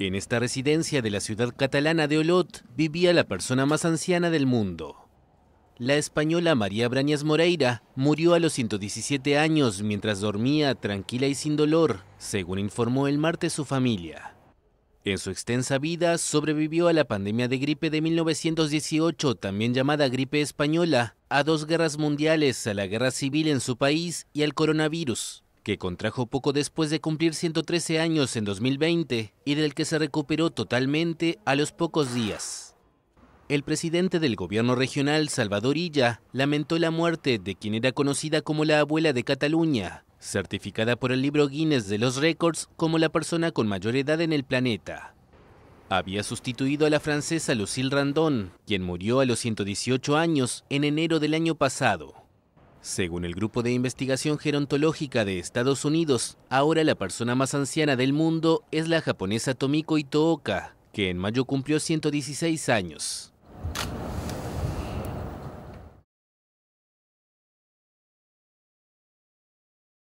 En esta residencia de la ciudad catalana de Olot vivía la persona más anciana del mundo. La española María Brañas Moreira murió a los 117 años mientras dormía tranquila y sin dolor, según informó el martes su familia. En su extensa vida sobrevivió a la pandemia de gripe de 1918, también llamada gripe española, a dos guerras mundiales, a la guerra civil en su país y al coronavirus que contrajo poco después de cumplir 113 años en 2020 y del que se recuperó totalmente a los pocos días. El presidente del gobierno regional, Salvador Illa, lamentó la muerte de quien era conocida como la abuela de Cataluña, certificada por el libro Guinness de los Récords como la persona con mayor edad en el planeta. Había sustituido a la francesa Lucille Randon, quien murió a los 118 años en enero del año pasado. Según el Grupo de Investigación Gerontológica de Estados Unidos, ahora la persona más anciana del mundo es la japonesa Tomiko Itooka, que en mayo cumplió 116 años.